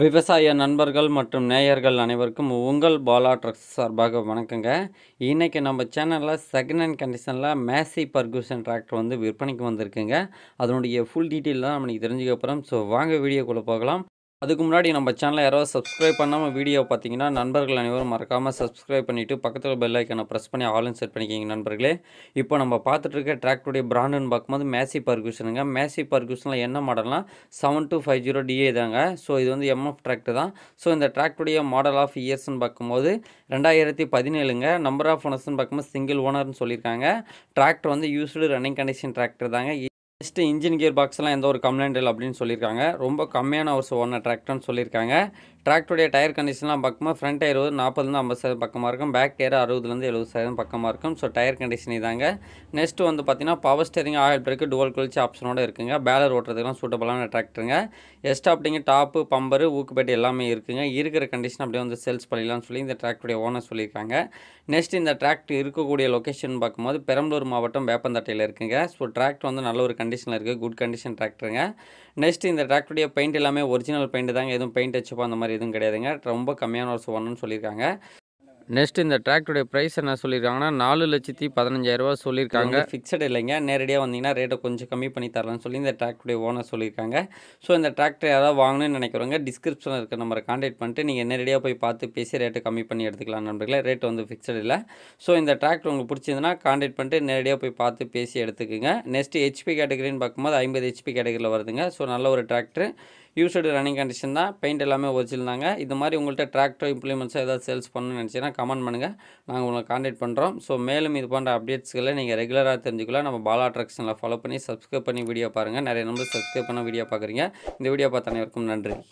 விவசாய நண்பர்கள் மற்றும் நேயர்கள் அனைவருக்கும் உங்கள் பாலா ட்ரக்ஸ் சார்பாக வணக்கங்க இன்றைக்கி நம்ம சேனலில் செகண்ட் ஹேண்ட் கண்டிஷனில் மேசி பர்கூசன் டிராக்டர் வந்து விற்பனைக்கு வந்திருக்குங்க அதனுடைய ஃபுல் டீட்டெயில் தான் நம்மளுக்கு தெரிஞ்சுக்கப்புறம் ஸோ வாங்க வீடியோக்குள்ளே போகலாம் அதுக்கு முன்னாடி நம்ம சேனலை யாராவது சப்ஸ்கிரைப் பண்ணாமல் வீடியோ பார்த்தீங்கன்னா நண்பர்கள் அனைவரும் மறக்காமல் சப்ஸ்கிரைப் பண்ணிவிட்டு பக்கத்தில் பெல் ஐக்கனை ப்ரெஸ் பண்ணி ஆலன் செட் பண்ணிக்கிங்க நண்பர்களே இப்போ நம்ம பார்த்துட்ருக்க டிராக்டருடைய பிராண்டுன்னு பார்க்கும்போது மேசி பர்குஷனுங்க மேசி பர்குஷனில் என்ன மாடல்னால் seven two five zero D A தாங்க ஸோ இது வந்து எம்எஃப் டிராக்டர் தான் ஸோ இந்த டிராக்டருடைய மாடல் ஆஃப் இயர்ஸ்னு பார்க்கும்போது ரெண்டாயிரத்தி பதினேழுங்க நம்பர் ஆஃப் ஓனர்ஸ்னு பார்க்கும்போது சிங்கிள் ஓனர்னு சொல்லியிருக்காங்க டிராக்டர் வந்து யூஸ்டு ரன்னிங் கண்டிஷன் டிராக்டர் தாங்க நெக்ஸ்ட்டு இன்ஜின் கியர் பாக்ஸ்லாம் எந்த ஒரு கம்ப்ளைண்ட் இல்லை அப்படின்னு சொல்லியிருக்காங்க ரொம்ப கம்மியான ஒரு சோன டிராக்டர்னு சொல்லியிருக்காங்க டிராக்டருடைய டயர் கண்டிஷன்லாம் பார்க்கும்போது ஃப்ரண்ட் டயர் வந்து நாற்பதுலேருந்து ஐம்பது சதவீதம் பக்கமாக இருக்கும் பேக் டயர் அறுபதுலேருந்து எழுபது சதவீதம் பக்கமாக இருக்கும் ஸோ டயர் கண்டிஷன் இதாங்க நெக்ஸ்ட் வந்து பார்த்திங்கன்னா power steering oil brake dual clutch ஆப்ஷனோடு இருக்குங்க பேலர் ஓட்டுறதுக்குலாம் சூட்டபுளான டிராக்டருங்க அப்படிங்க டாப்பு பம்பரு ஊக்குப்பேட்டு எல்லாமே இருக்குங்க இருக்கிற கண்டிஷன் அப்படியே வந்து சேல்ஸ் பண்ணிடலாம்னு சொல்லி இந்த டிராக்டருடைய ஓனர் சொல்லியிருக்காங்க நெக்ஸ்ட் இந்த டிராக்டர் இருக்கக்கூடிய லொக்கேஷன் பார்க்கும்போது பெரம்பலூர் மாவட்டம் வேப்பந்தட்டையில் இருக்குங்க ஸோ டிராக்டர் வந்து நல்ல ஒரு கண்டிஷனில் இருக்குது குட் கண்டிஷன் டிராக்டருங்க நெக்ஸ்ட் இந்த டிராக்டருடைய பெயிண்ட் எல்லாமே ஒரிஜினல் பெயிண்ட் தாங்க எதுவும் பெயிண்ட் வச்சப்போ அந்த மாதிரி எதுவும் கிடையாதுங்க ரொம்ப கம்மியான ஒரு சொன்னு சொல்லியிருக்காங்க நெக்ஸ்ட் இந்த டிராக்டருடைய ப்ரைஸ் என்ன சொல்லியிருக்காங்கன்னா நாலு லட்சத்தி பதினஞ்சாயிரரூபா சொல்லியிருக்காங்க ஃபிக்ஸட் இல்லைங்க நேரடியாக வந்தீங்கன்னா ரேட்டை கொஞ்சம் கம்மி பண்ணி தரலாம்னு சொல்லி இந்த டிராக்டருடைய ஓனர் சொல்லியிருக்காங்க ஸோ இந்த டிராக்டர் யாராவது வாங்கணும்னு நினைக்கிறவங்க டிஸ்கிரிப்ஷனில் இருக்க நம்பரை காண்டாக்ட் பண்ணிட்டு நீங்கள் நேரடியாக போய் பார்த்து பேசி ரேட்டை கம்மி பண்ணி எடுத்துக்கலாம் நண்பர்களே ரேட் வந்து ஃபிக்ஸட் இல்லை ஸோ இந்த டிராக்டர் உங்களுக்கு பிடிச்சிருந்தனா காண்டாக்ட் பண்ணிட்டு நேரடியாக போய் பார்த்து பேசி எடுத்துக்குங்க நெக்ஸ்ட் ஹெச்பி கேட்டகரின்னு பார்க்கும்போது ஐம்பது ஹெச்பி கேட்டகரியில் வருதுங்க ஸோ நல்ல ஒரு டிராக்டர் யூஸ்டு ரன்னிங் கண்டிஷன் தான் பெயிண்ட் எல்லாமே ஒரிஜினல் தாங்க இது மாதிரி உங்கள்கிட்ட டிராக்டர் இம்ப்ளிமெண்ட்ஸாக ஏதாவது சேல்ஸ் பண்ணணும்னு நினச்சிங்கன்னா கமெண்ட் பண்ணுங்கள் நாங்கள் உங்களை காண்டக்ட் பண்ணுறோம் ஸோ மேலும் இது போன்ற அப்டேட்ஸ்களை நீங்கள் ரெகுலராக தெரிஞ்சுக்கலாம் நம்ம பாலா அட்ராக்ஷனில் ஃபாலோ பண்ணி சப்ஸ்கிரைப் பண்ணி வீடியோ பாருங்கள் நிறைய நம்பர் சப்ஸ்கிரைப் பண்ண வீடியோ பார்க்குறீங்க இந்த வீடியோ பார்த்த அனைவருக்கும் நன்றி